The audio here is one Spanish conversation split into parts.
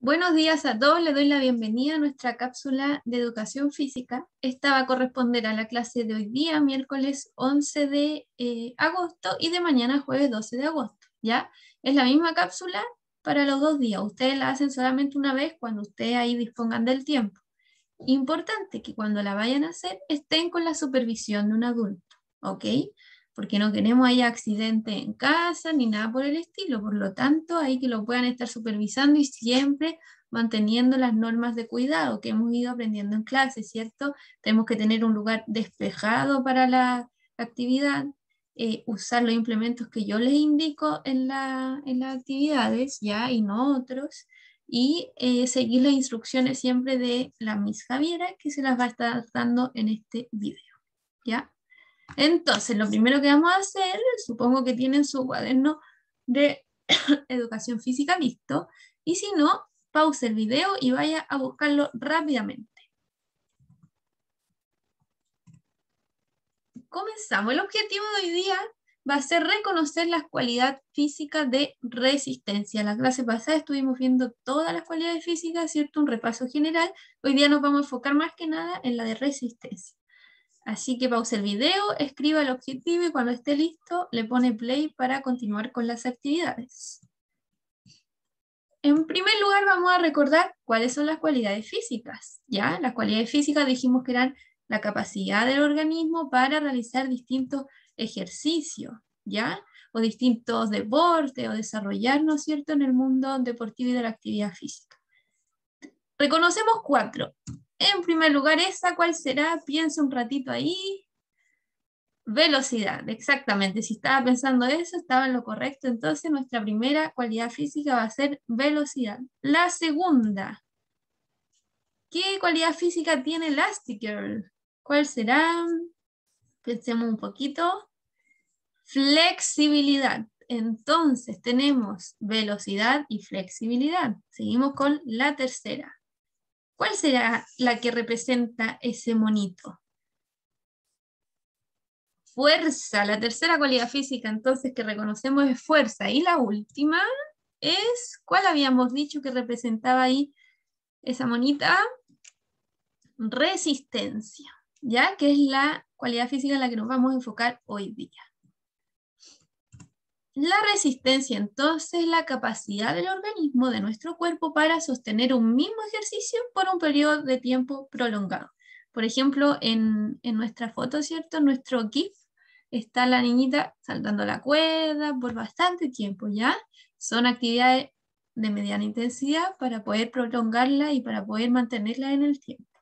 Buenos días a todos, les doy la bienvenida a nuestra cápsula de educación física. Esta va a corresponder a la clase de hoy día, miércoles 11 de eh, agosto y de mañana jueves 12 de agosto, ¿ya? Es la misma cápsula para los dos días, ustedes la hacen solamente una vez cuando ustedes ahí dispongan del tiempo. Importante que cuando la vayan a hacer estén con la supervisión de un adulto, ¿ok? porque no queremos haya accidentes en casa ni nada por el estilo. Por lo tanto, hay que lo puedan estar supervisando y siempre manteniendo las normas de cuidado que hemos ido aprendiendo en clase, ¿cierto? Tenemos que tener un lugar despejado para la actividad, eh, usar los implementos que yo les indico en, la, en las actividades, ya, y no otros, y eh, seguir las instrucciones siempre de la Miss Javiera, que se las va a estar dando en este video, ¿ya? Entonces, lo primero que vamos a hacer, supongo que tienen su cuaderno de educación física listo, y si no, pause el video y vaya a buscarlo rápidamente. Comenzamos. El objetivo de hoy día va a ser reconocer las cualidades físicas de resistencia. En la clase pasada estuvimos viendo todas las cualidades físicas, ¿cierto? Un repaso general. Hoy día nos vamos a enfocar más que nada en la de resistencia. Así que pausa el video, escriba el objetivo y cuando esté listo le pone play para continuar con las actividades. En primer lugar vamos a recordar cuáles son las cualidades físicas. ¿ya? Las cualidades físicas dijimos que eran la capacidad del organismo para realizar distintos ejercicios, ¿ya? O distintos deportes o desarrollarnos, ¿cierto?, en el mundo deportivo y de la actividad física. Reconocemos cuatro. En primer lugar, esa, ¿cuál será? Piensa un ratito ahí. Velocidad, exactamente. Si estaba pensando eso, estaba en lo correcto. Entonces, nuestra primera cualidad física va a ser velocidad. La segunda, ¿qué cualidad física tiene Girl? ¿Cuál será? Pensemos un poquito. Flexibilidad. Entonces, tenemos velocidad y flexibilidad. Seguimos con la tercera. ¿Cuál será la que representa ese monito? Fuerza, la tercera cualidad física entonces que reconocemos es fuerza. Y la última es, ¿cuál habíamos dicho que representaba ahí esa monita? Resistencia, ¿ya? Que es la cualidad física en la que nos vamos a enfocar hoy día. La resistencia entonces es la capacidad del organismo, de nuestro cuerpo, para sostener un mismo ejercicio por un periodo de tiempo prolongado. Por ejemplo, en, nuestra foto, ¿cierto? Nuestro GIF está la niñita saltando la cuerda por bastante tiempo, ¿ya? Son actividades de mediana intensidad para poder prolongarla y para poder mantenerla en el tiempo.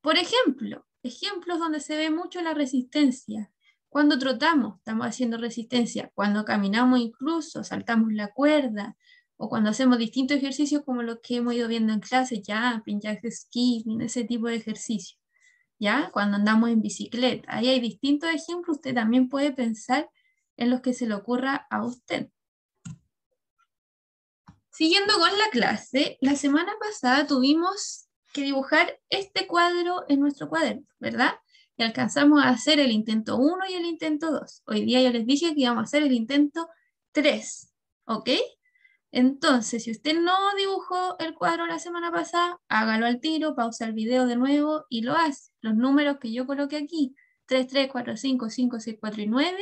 Por ejemplo, ejemplos donde se ve mucho la resistencia. Cuando trotamos, estamos haciendo resistencia. Cuando caminamos incluso, saltamos la cuerda. O cuando hacemos distintos ejercicios como los que hemos ido viendo en clase, ya jack skipping, ese tipo de ejercicio. ¿Ya? Cuando andamos en bicicleta. Ahí hay distintos ejemplos. Usted también puede pensar en los que se le ocurra a usted. Siguiendo con la clase, la semana pasada tuvimos que dibujar este cuadro en nuestro cuaderno, ¿verdad? y alcanzamos a hacer el intento 1 y el intento 2. Hoy día yo les dije que íbamos a hacer el intento 3, ¿ok? Entonces, si usted no dibujó el cuadro la semana pasada, hágalo al tiro, pausa el video de nuevo y lo hace. Los números que yo coloqué aquí, 3, 3, 4, 5, 5, 6, 4 y 9,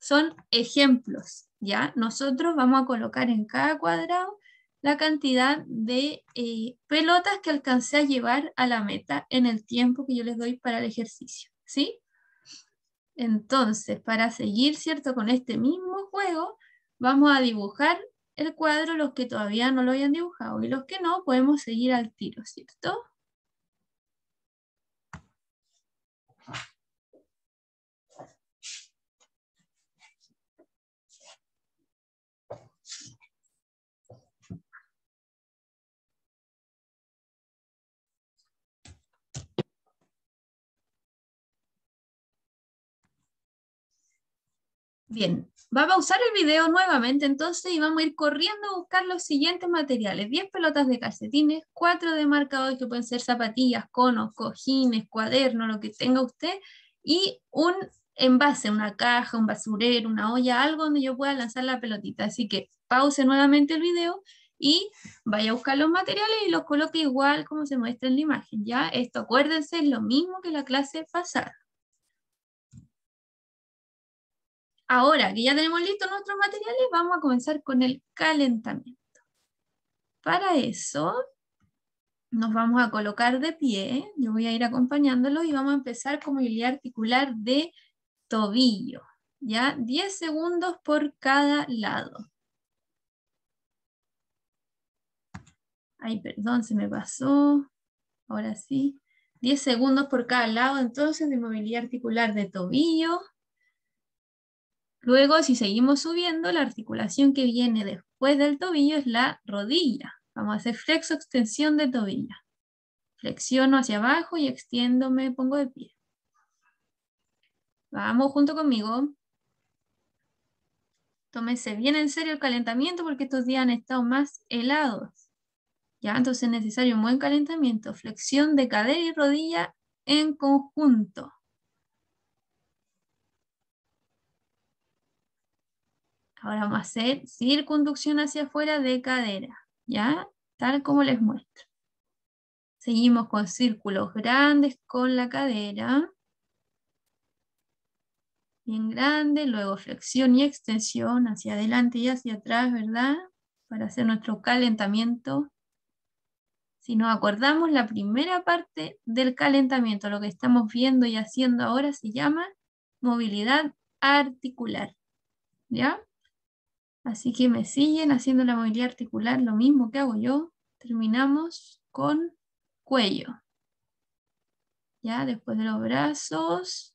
son ejemplos, ¿ya? Nosotros vamos a colocar en cada cuadrado la cantidad de eh, pelotas que alcancé a llevar a la meta en el tiempo que yo les doy para el ejercicio, ¿sí? Entonces, para seguir, ¿cierto? Con este mismo juego, vamos a dibujar el cuadro, los que todavía no lo hayan dibujado y los que no, podemos seguir al tiro, ¿cierto? Bien, va a usar el video nuevamente entonces y vamos a ir corriendo a buscar los siguientes materiales. 10 pelotas de calcetines, cuatro de marcadores que pueden ser zapatillas, conos, cojines, cuaderno, lo que tenga usted, y un envase, una caja, un basurero, una olla, algo donde yo pueda lanzar la pelotita. Así que pause nuevamente el video y vaya a buscar los materiales y los coloque igual como se muestra en la imagen. Ya, esto acuérdense, es lo mismo que la clase pasada. Ahora que ya tenemos listos nuestros materiales, vamos a comenzar con el calentamiento. Para eso, nos vamos a colocar de pie. Yo voy a ir acompañándolos y vamos a empezar con movilidad articular de tobillo. ¿Ya? 10 segundos por cada lado. Ay, perdón, se me pasó. Ahora sí. 10 segundos por cada lado, entonces, de movilidad articular de tobillo. Luego, si seguimos subiendo, la articulación que viene después del tobillo es la rodilla. Vamos a hacer flexo extensión de tobilla. Flexiono hacia abajo y extiendo, me pongo de pie. Vamos junto conmigo. Tómese bien en serio el calentamiento porque estos días han estado más helados. Ya, entonces es necesario un buen calentamiento. Flexión de cadera y rodilla en conjunto. Ahora vamos a hacer circunducción hacia afuera de cadera, ¿ya? Tal como les muestro. Seguimos con círculos grandes con la cadera. Bien grande, luego flexión y extensión hacia adelante y hacia atrás, ¿verdad? Para hacer nuestro calentamiento. Si nos acordamos, la primera parte del calentamiento, lo que estamos viendo y haciendo ahora, se llama movilidad articular. ¿Ya? Así que me siguen haciendo la movilidad articular, lo mismo que hago yo. Terminamos con cuello. Ya después de los brazos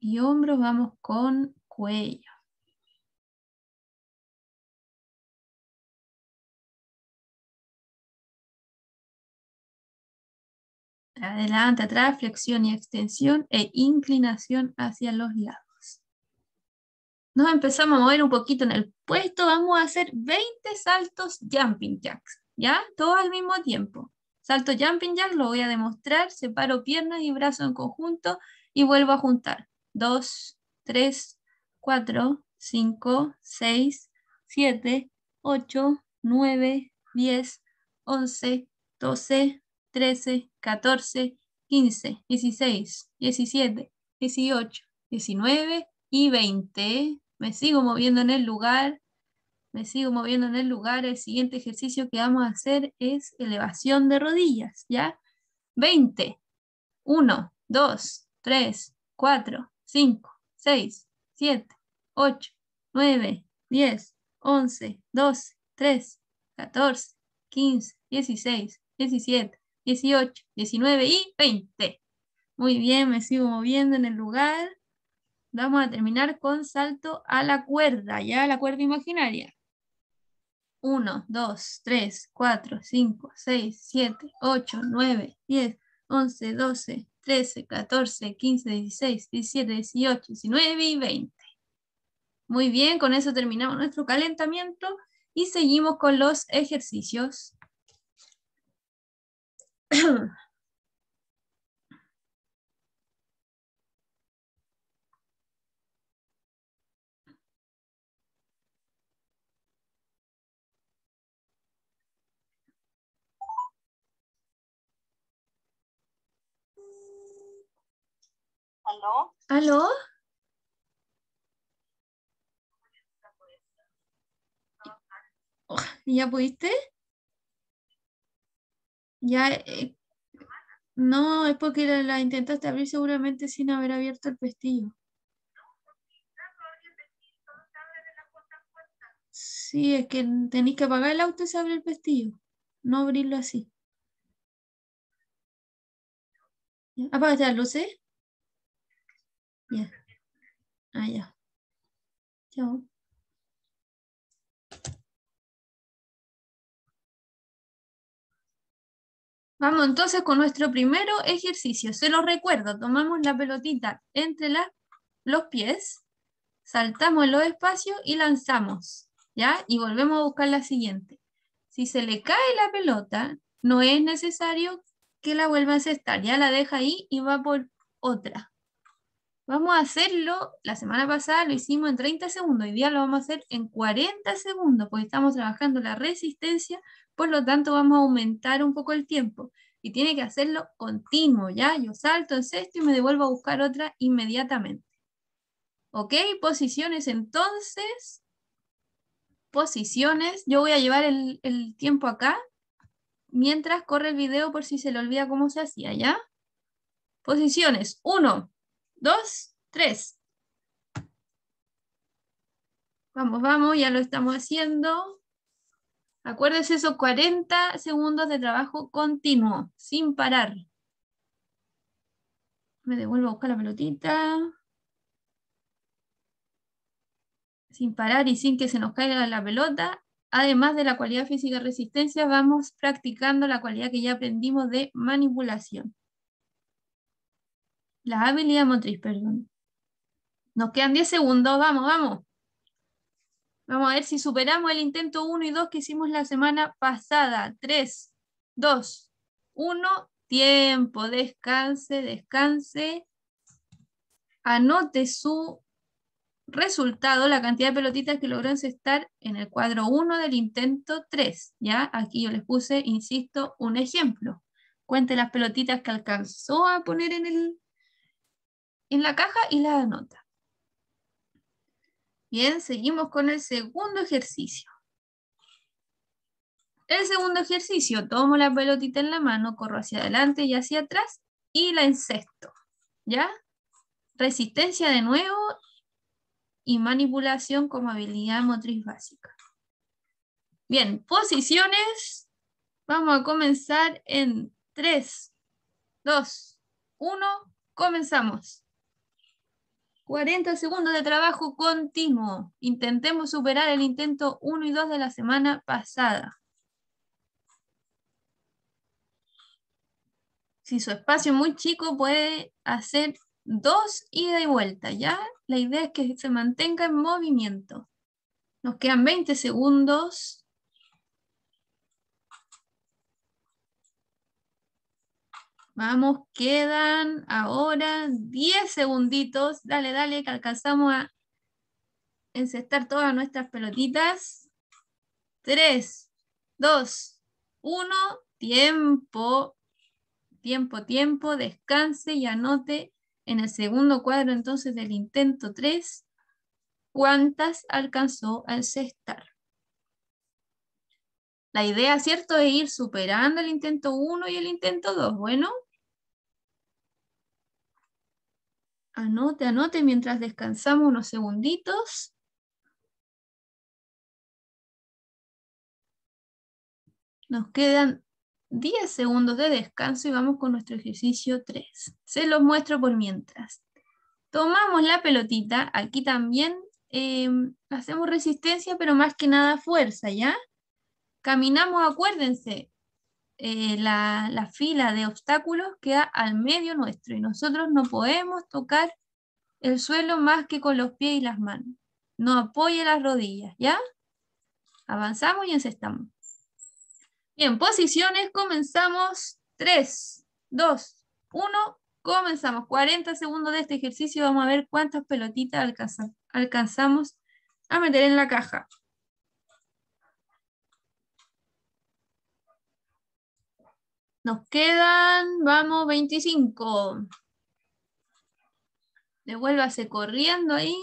y hombros vamos con cuello. Adelante, atrás, flexión y extensión e inclinación hacia los lados nos empezamos a mover un poquito en el puesto, vamos a hacer 20 saltos jumping jacks, ¿ya? Todos al mismo tiempo. Salto jumping jack lo voy a demostrar, separo piernas y brazos en conjunto y vuelvo a juntar. 2, 3, 4, 5, 6, 7, 8, 9, 10, 11, 12, 13, 14, 15, 16, 17, 18, 19 y 20 me sigo moviendo en el lugar, me sigo moviendo en el lugar. El siguiente ejercicio que vamos a hacer es elevación de rodillas, ¿ya? 20, 1, 2, 3, 4, 5, 6, 7, 8, 9, 10, 11, 12, 13, 14, 15, 16, 17, 18, 19 y 20. Muy bien, me sigo moviendo en el lugar vamos a terminar con salto a la cuerda, ya la cuerda imaginaria. 1, 2, 3, 4, 5, 6, 7, 8, 9, 10, 11, 12, 13, 14, 15, 16, 17, 18, 19 y 20. Muy bien, con eso terminamos nuestro calentamiento y seguimos con los ejercicios. ¿Aló? ¿Aló? ¿Ya pudiste? Ya, eh, no, es porque la, intentaste abrir seguramente sin haber abierto el pestillo. Sí, es que tenéis que apagar el auto y se abre el pestillo, no abrirlo así. ¿Apagaste las luces? Ya. Ah, Vamos entonces con nuestro primero ejercicio. Se los recuerdo, tomamos la pelotita entre los pies, saltamos en los espacios y lanzamos, ¿ya? Y volvemos a buscar la siguiente. Si se le cae la pelota, no es necesario que la vuelva a estar ya la deja ahí y va por otra, Vamos a hacerlo, la semana pasada lo hicimos en 30 segundos, hoy día lo vamos a hacer en 40 segundos, porque estamos trabajando la resistencia, por lo tanto vamos a aumentar un poco el tiempo. Y tiene que hacerlo continuo, ¿ya? Yo salto en sexto y me devuelvo a buscar otra inmediatamente. ¿Ok? Posiciones entonces. Posiciones. Yo voy a llevar el, tiempo acá, mientras corre el video por si se le olvida cómo se hacía, ¿ya? Posiciones. uno dos, tres. Vamos, vamos, ya lo estamos haciendo. Acuérdense esos 40 segundos de trabajo continuo, sin parar. Me devuelvo a buscar la pelotita. Sin parar y sin que se nos caiga la pelota. Además de la cualidad física de resistencia, vamos practicando la cualidad que ya aprendimos de manipulación. La habilidad motriz, perdón. Nos quedan 10 segundos, vamos, vamos. Vamos a ver si superamos el intento 1 y 2 que hicimos la semana pasada. 3, 2, 1, tiempo, descanse, descanse. Anote su resultado, la cantidad de pelotitas que logró encestar en el cuadro 1 del intento 3. ¿ya? Aquí yo les puse, insisto, un ejemplo. Cuente las pelotitas que alcanzó a poner en el en la caja y la anota. Bien, seguimos con el segundo ejercicio. El segundo ejercicio, tomo la pelotita en la mano, corro hacia adelante y hacia atrás y la encesto. ¿Ya? Resistencia de nuevo y manipulación como habilidad motriz básica. Bien, posiciones. Vamos a comenzar en 3, 2, 1. Comenzamos. 40 segundos de trabajo continuo. Intentemos superar el intento 1 y 2 de la semana pasada. Si su espacio es muy chico, puede hacer dos ida y vuelta, ¿ya? La idea es que se mantenga en movimiento. Nos quedan 20 segundos. Vamos, quedan ahora 10 segunditos. Dale, dale, que alcanzamos a encestar todas nuestras pelotitas. 3, 2, 1, tiempo. Tiempo, tiempo, descanse y anote en el segundo cuadro entonces del intento 3 cuántas alcanzó a encestar. La idea, ¿cierto?, es ir superando el intento 1 y el intento 2. Bueno, Anote, anote mientras descansamos unos segunditos. Nos quedan 10 segundos de descanso y vamos con nuestro ejercicio 3. Se los muestro por mientras. Tomamos la pelotita, aquí también em, hacemos resistencia, pero más que nada fuerza, ¿ya? Caminamos, acuérdense, eh, la, la, fila de obstáculos queda al medio nuestro y nosotros no podemos tocar el suelo más que con los pies y las manos. No apoye las rodillas, ¿ya? Avanzamos y encestamos. Bien, posiciones, comenzamos. 3, 2, 1, comenzamos. 40 segundos de este ejercicio, vamos a ver cuántas pelotitas alcanzamos a meter en la caja. Nos quedan, vamos, 25. Devuélvase corriendo ahí.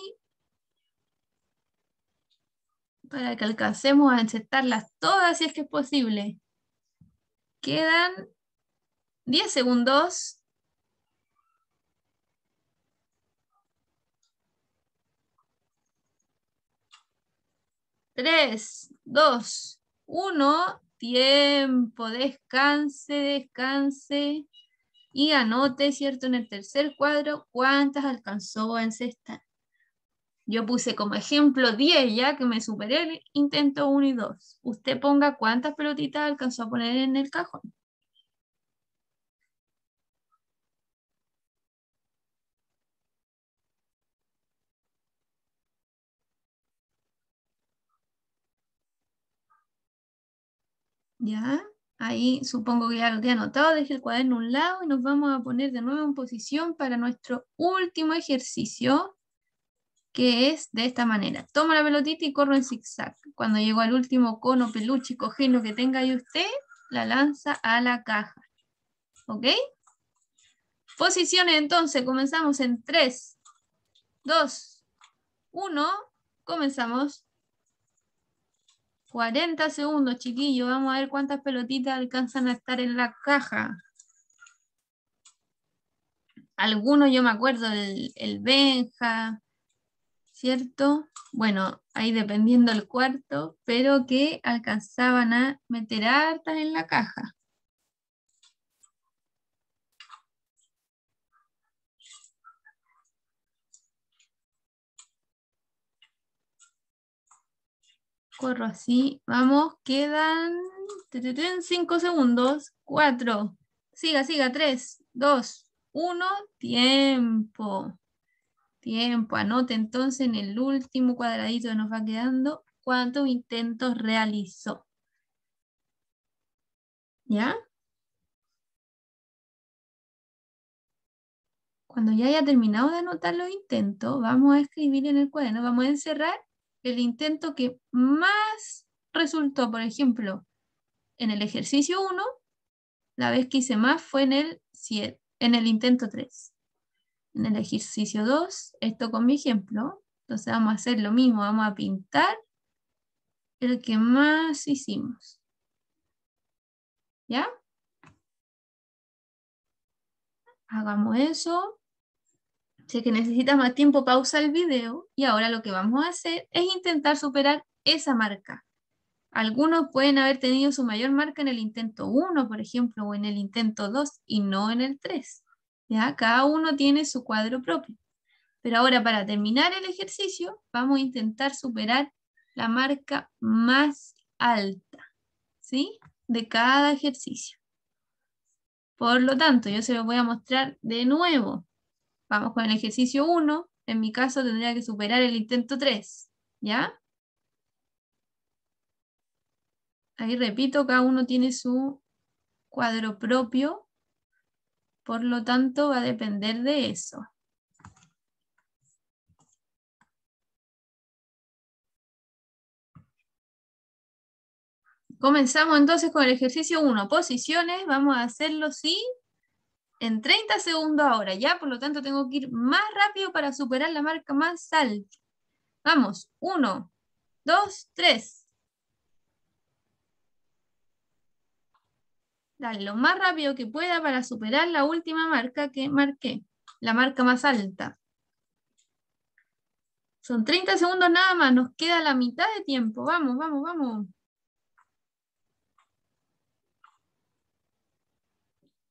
Para que alcancemos a encestarlas todas si es que es posible. Quedan 10 segundos. Tres, dos, uno tiempo, descanse, descanse y anote, ¿cierto? En el tercer cuadro, cuántas alcanzó en encestar. Yo puse como ejemplo 10 ya que me superé el intento 1 y 2. Usted ponga cuántas pelotitas alcanzó a poner en el cajón. ¿Ya? Ahí supongo que ya lo tiene anotado, deje el cuaderno a un lado y nos vamos a poner de nuevo en posición para nuestro último ejercicio, que es de esta manera. toma la pelotita y corro en zigzag. Cuando llego al último cono, peluche, cojeno que tenga ahí usted, la lanza a la caja. ¿Ok? Posiciones entonces, comenzamos en 3, 2, 1, comenzamos. 40 segundos, chiquillos. Vamos a ver cuántas pelotitas alcanzan a estar en la caja. Algunos, yo me acuerdo, el, Benja, ¿cierto? Bueno, ahí dependiendo el cuarto, pero que alcanzaban a meter hartas en la caja. corro así. Vamos, quedan 5 segundos. 4. Siga, siga. 3, 2, 1. Tiempo. Tiempo. Anote entonces en el último cuadradito que nos va quedando cuántos intentos realizó. ¿Ya? Cuando ya haya terminado de anotar los intentos, vamos a escribir en el cuaderno, vamos a encerrar el intento que más resultó, por ejemplo, en el ejercicio 1, la vez que hice más fue en el, en el intento 3. En el ejercicio 2, esto con mi ejemplo, entonces vamos a hacer lo mismo, vamos a pintar el que más hicimos. ¿Ya? Hagamos eso. Si es que necesitas más tiempo, pausa el video y ahora lo que vamos a hacer es intentar superar esa marca. Algunos pueden haber tenido su mayor marca en el intento 1, por ejemplo, o en el intento 2 y no en el 3. ¿ya? Cada uno tiene su cuadro propio. Pero ahora para terminar el ejercicio, vamos a intentar superar la marca más alta, ¿sí? De cada ejercicio. Por lo tanto, yo se lo voy a mostrar de nuevo. Vamos con el ejercicio 1. En mi caso tendría que superar el intento 3. ¿Ya? Ahí repito, cada uno tiene su cuadro propio. Por lo tanto, va a depender de eso. Comenzamos entonces con el ejercicio 1. Posiciones, vamos a hacerlo, sí, en 30 segundos ahora, ¿ya? Por lo tanto, tengo que ir más rápido para superar la marca más alta. Vamos, 1, 2, 3. Dale lo más rápido que pueda para superar la última marca que marqué, la marca más alta. Son 30 segundos nada más, nos queda la mitad de tiempo. Vamos, vamos, vamos.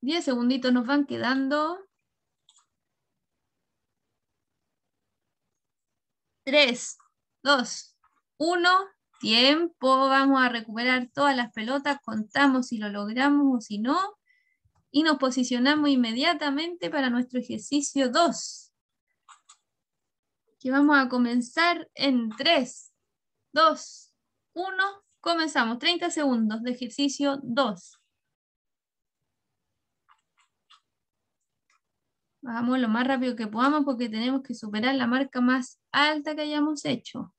10 segunditos nos van quedando. 3, 2, 1, tiempo. Vamos a recuperar todas las pelotas, contamos si lo logramos o si no. Y nos posicionamos inmediatamente para nuestro ejercicio 2. Que vamos a comenzar en 3, 2, 1. Comenzamos. 30 segundos de ejercicio 2. Vamos lo más rápido que podamos porque tenemos que superar la marca más alta que hayamos hecho.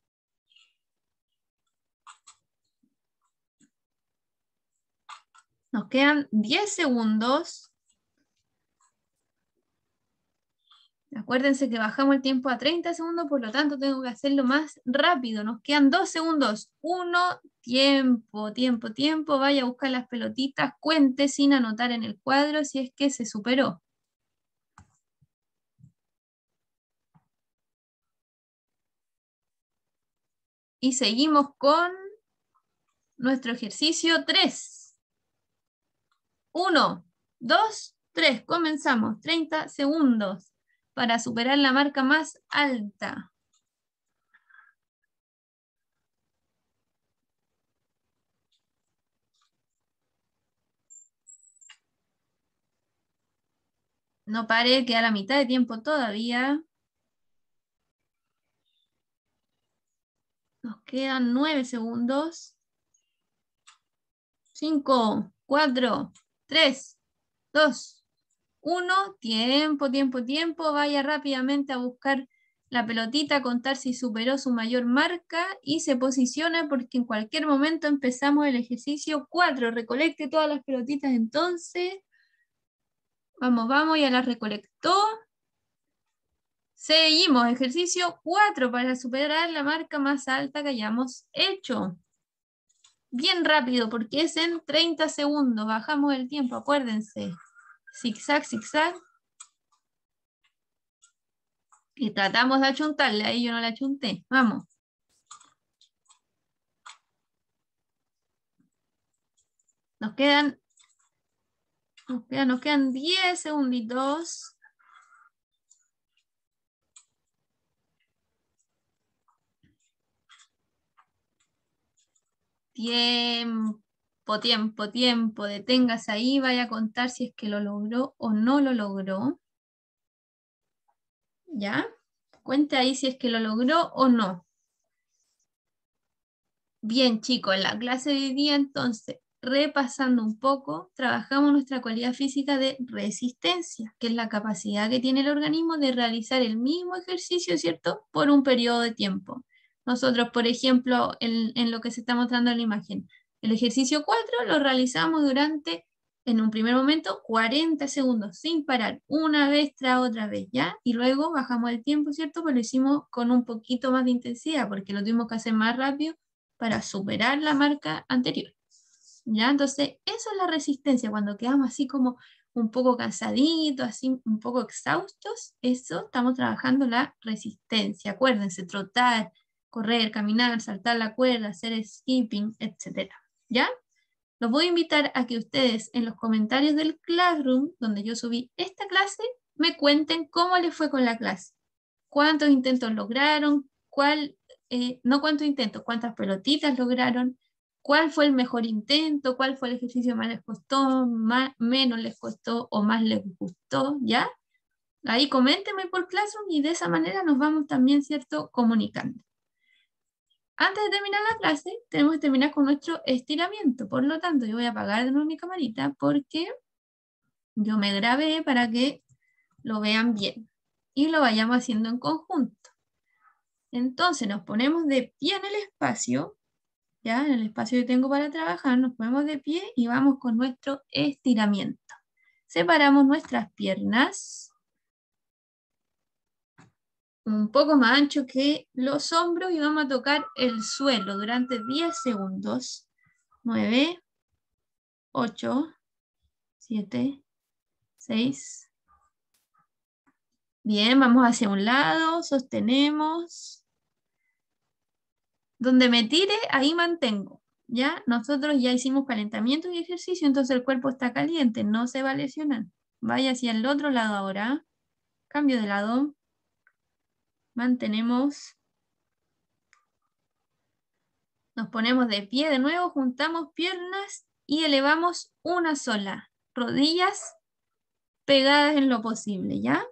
Nos quedan 10 segundos. Acuérdense que bajamos el tiempo a 30 segundos, por lo tanto tengo que hacerlo más rápido. Nos quedan 2 segundos. uno tiempo, tiempo, tiempo. Vaya a buscar las pelotitas, cuente sin anotar en el cuadro si es que se superó. Y seguimos con nuestro ejercicio 3. 1, 2, 3. Comenzamos. 30 segundos para superar la marca más alta. No pare, queda la mitad de tiempo todavía. quedan nueve segundos. cinco, cuatro, tres, dos, uno, Tiempo, tiempo, tiempo. Vaya rápidamente a buscar la pelotita, contar si superó su mayor marca y se posiciona porque en cualquier momento empezamos el ejercicio cuatro, Recolecte todas las pelotitas entonces. Vamos, vamos, ya las recolectó. Seguimos, ejercicio 4 para superar la marca más alta que hayamos hecho. Bien rápido, porque es en 30 segundos. Bajamos el tiempo, acuérdense. Zigzag, zigzag. Y tratamos de achuntarle, ahí yo no la achunté. Vamos. Nos quedan, nos quedan, nos quedan 10 segunditos. Tiempo, tiempo, tiempo. Detengas ahí, vaya a contar si es que lo logró o no lo logró. ¿Ya? Cuente ahí si es que lo logró o no. Bien, chicos, en la clase de hoy día entonces, repasando un poco, trabajamos nuestra cualidad física de resistencia, que es la capacidad que tiene el organismo de realizar el mismo ejercicio, ¿cierto?, por un periodo de tiempo nosotros, por ejemplo, en, lo que se está mostrando en la imagen. El ejercicio 4 lo realizamos durante, en un primer momento, 40 segundos, sin parar, una vez tras otra vez, ¿ya? Y luego bajamos el tiempo, ¿cierto? Pero lo hicimos con un poquito más de intensidad, porque lo tuvimos que hacer más rápido para superar la marca anterior. ¿Ya? Entonces, eso es la resistencia, cuando quedamos así como un poco cansaditos, así un poco exhaustos, eso estamos trabajando la resistencia. Acuérdense, trotar, correr, caminar, saltar la cuerda, hacer skipping, etc. ¿Ya? Los voy a invitar a que ustedes en los comentarios del Classroom, donde yo subí esta clase, me cuenten cómo les fue con la clase. Cuántos intentos lograron, cuál, eh, no cuántos intentos, cuántas pelotitas lograron, cuál fue el mejor intento, cuál fue el ejercicio más les costó, más, menos les costó o más les gustó, ¿ya? Ahí coméntenme por Classroom y de esa manera nos vamos también, ¿cierto?, comunicando. Antes de terminar la clase, tenemos que terminar con nuestro estiramiento. Por lo tanto, yo voy a apagar de nuevo mi camarita porque yo me grabé para que lo vean bien y lo vayamos haciendo en conjunto. Entonces nos ponemos de pie en el espacio, ya en el espacio que tengo para trabajar, nos ponemos de pie y vamos con nuestro estiramiento. Separamos nuestras piernas un poco más ancho que los hombros y vamos a tocar el suelo durante 10 segundos. 9, 8, 7, 6. Bien, vamos hacia un lado, sostenemos. Donde me tire, ahí mantengo. ¿ya? Nosotros ya hicimos calentamiento y ejercicio, entonces el cuerpo está caliente, no se va a lesionar. Vaya hacia el otro lado ahora. Cambio de lado mantenemos, nos ponemos de pie de nuevo, juntamos piernas y elevamos una sola, rodillas pegadas en lo posible, ¿ya?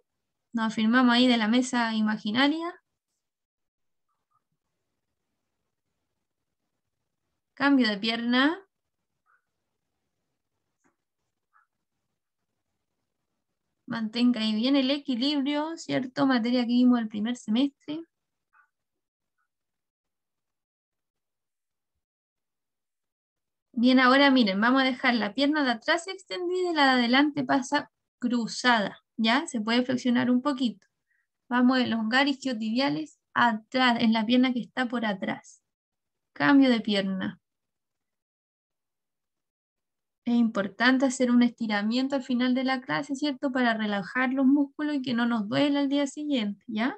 Nos afirmamos ahí de la mesa imaginaria. Cambio de pierna. mantenga ahí bien el equilibrio, ¿cierto? Materia que vimos el primer semestre. Bien, ahora miren, vamos a dejar la pierna de atrás extendida y la de adelante pasa cruzada, ¿ya? Se puede flexionar un poquito. Vamos a elongar isquiotibiales atrás, en la pierna que está por atrás. Cambio de pierna es importante hacer un estiramiento al final de la clase, ¿cierto? Para relajar los músculos y que no nos duela al día siguiente, ¿ya?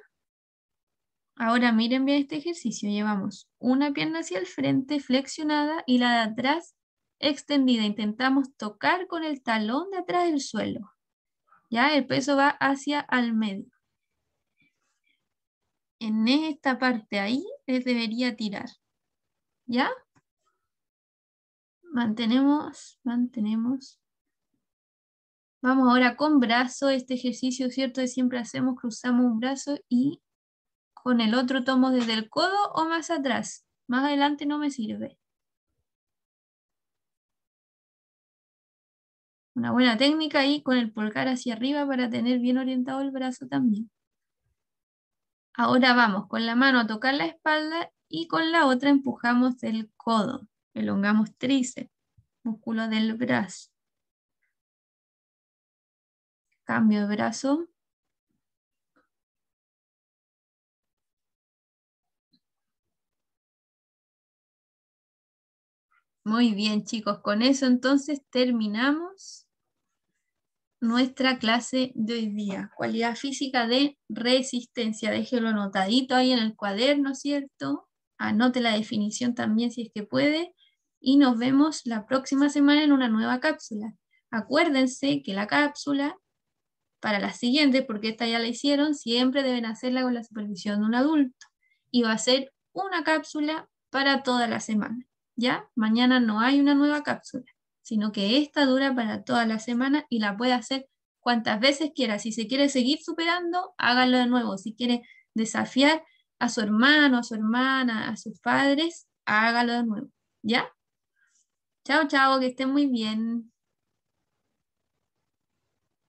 Ahora miren bien este ejercicio. Llevamos una pierna hacia el frente flexionada y la de atrás extendida. Intentamos tocar con el talón de atrás del suelo. Ya el peso va hacia al medio. En esta parte ahí les debería tirar. ¿Ya? mantenemos, mantenemos. Vamos ahora con brazo, este ejercicio, ¿cierto? Que siempre hacemos, cruzamos un brazo y con el otro tomo desde el codo o más atrás. Más adelante no me sirve. Una buena técnica ahí con el pulgar hacia arriba para tener bien orientado el brazo también. Ahora vamos con la mano a tocar la espalda y con la otra empujamos el codo elongamos tríceps, músculo del brazo. Cambio de brazo. Muy bien chicos, con eso entonces terminamos nuestra clase de hoy día. Cualidad física de resistencia, déjelo anotadito ahí en el cuaderno, ¿cierto? Anote la definición también si es que puede y nos vemos la próxima semana en una nueva cápsula. Acuérdense que la cápsula para la siguiente, porque esta ya la hicieron, siempre deben hacerla con la supervisión de un adulto. Y va a ser una cápsula para toda la semana. ¿Ya? Mañana no hay una nueva cápsula, sino que esta dura para toda la semana y la puede hacer cuantas veces quiera. Si se quiere seguir superando, hágalo de nuevo. Si quiere desafiar a su hermano, a su hermana, a sus padres, hágalo de nuevo. ¿Ya? Chao, chao, que estén muy bien.